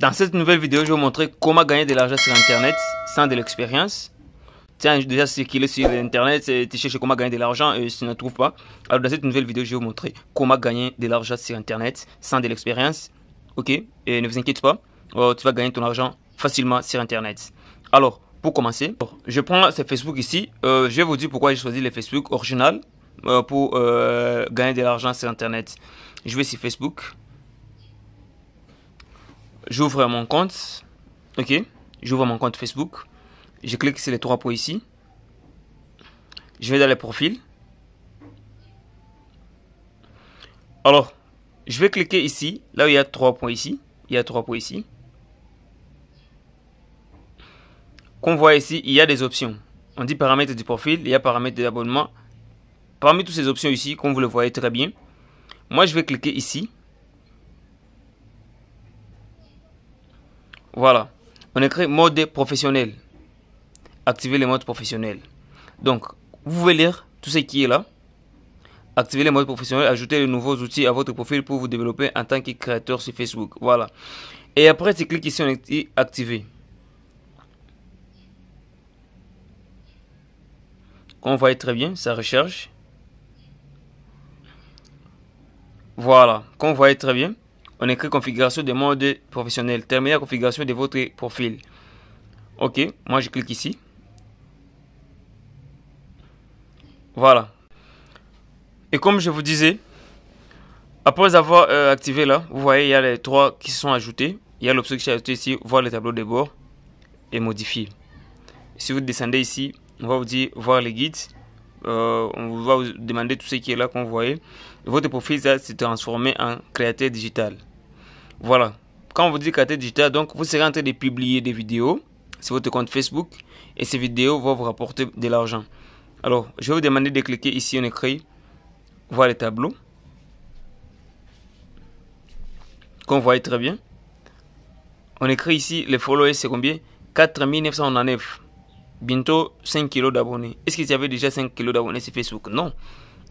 Dans cette nouvelle vidéo, je vais vous montrer comment gagner de l'argent sur Internet sans de l'expérience. Tiens, déjà est sur Internet, tu cherches comment gagner de l'argent et tu ne trouves pas. Alors dans cette nouvelle vidéo, je vais vous montrer comment gagner de l'argent sur Internet sans de l'expérience. Ok Et ne vous inquiétez pas, euh, tu vas gagner ton argent facilement sur Internet. Alors, pour commencer, je prends ce Facebook ici. Euh, je vais vous dire pourquoi j'ai choisi le Facebook original euh, pour gagner de l'argent sur Internet. Je vais sur Facebook j'ouvre mon compte. Ok, j'ouvre mon compte Facebook. Je clique sur les trois points ici. Je vais dans les profils. Alors, je vais cliquer ici, là où il y a trois points ici. Il y a trois points ici. Qu'on voit ici, il y a des options. On dit paramètres du profil, il y a paramètres d'abonnement. Parmi toutes ces options ici, comme vous le voyez très bien, moi je vais cliquer ici. Voilà. On écrit mode professionnel. Activer le mode professionnel. Donc, vous pouvez lire tout ce qui est là. Activer le mode professionnel, ajouter de nouveaux outils à votre profil pour vous développer en tant que créateur sur Facebook. Voilà. Et après, tu cliques ici, on est activé. Comme vous très bien, ça recherche. Voilà, qu'on voit très bien, on écrit configuration de mode professionnel. Terminer la configuration de votre profil. Ok, moi je clique ici. Voilà. Et comme je vous disais, après avoir euh, activé là, vous voyez, il y a les trois qui se sont ajoutés. Il y a l'option qui s'est ajoutée ici, voir le tableau de bord et modifier. Si vous descendez ici, on va vous dire voir les guides. Euh, on va vous demander tout ce qui est là, qu'on voyait. Votre profil ça, s'est transformé en créateur digital. Voilà. Quand on vous dit carte digital, donc vous serez en train de publier des vidéos sur votre compte Facebook et ces vidéos vont vous rapporter de l'argent. Alors, je vais vous demander de cliquer ici, on écrit voir les tableaux. qu'on voit très bien, on écrit ici les followers, c'est combien 4999, Bientôt 5 kilos d'abonnés. Est-ce qu'il y avait déjà 5 kilos d'abonnés sur Facebook Non.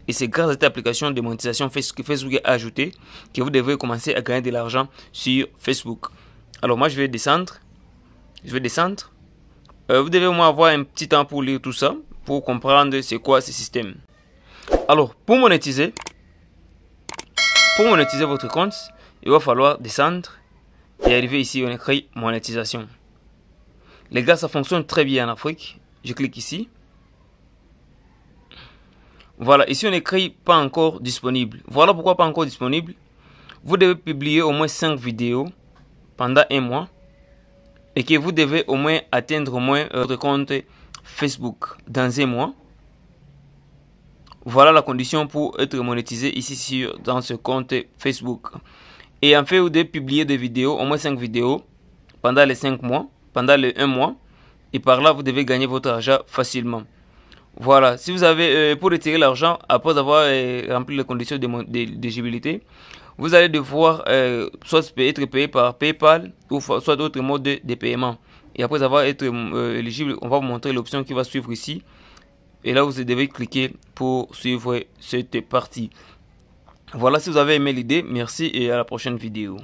Et c'est grâce à cette application de monétisation que Facebook a ajoutée que vous devez commencer à gagner de l'argent sur Facebook. Alors moi, je vais descendre. Je vais descendre. Euh, vous devez au moins avoir un petit temps pour lire tout ça, pour comprendre c'est quoi ce système. Alors, pour monétiser, pour monétiser votre compte, il va falloir descendre et arriver ici, on écrit monétisation. Les gars, ça fonctionne très bien en Afrique. Je clique ici. Voilà, ici on écrit pas encore disponible. Voilà pourquoi pas encore disponible. Vous devez publier au moins 5 vidéos pendant un mois et que vous devez au moins atteindre au moins euh, votre compte Facebook dans un mois. Voilà la condition pour être monétisé ici sur, dans ce compte Facebook. Et en fait, vous devez publier des vidéos, au moins 5 vidéos, pendant les 5 mois, pendant les 1 mois. Et par là, vous devez gagner votre argent facilement. Voilà, si vous avez, euh, pour retirer l'argent, après avoir euh, rempli les conditions d'éligibilité, de, vous allez devoir euh, soit être payé par PayPal ou soit d'autres modes de, de, paiement. Et après avoir été éligible, on va vous montrer l'option qui va suivre ici. Et là, vous devez cliquer pour suivre cette partie. Voilà, si vous avez aimé l'idée, merci et à la prochaine vidéo.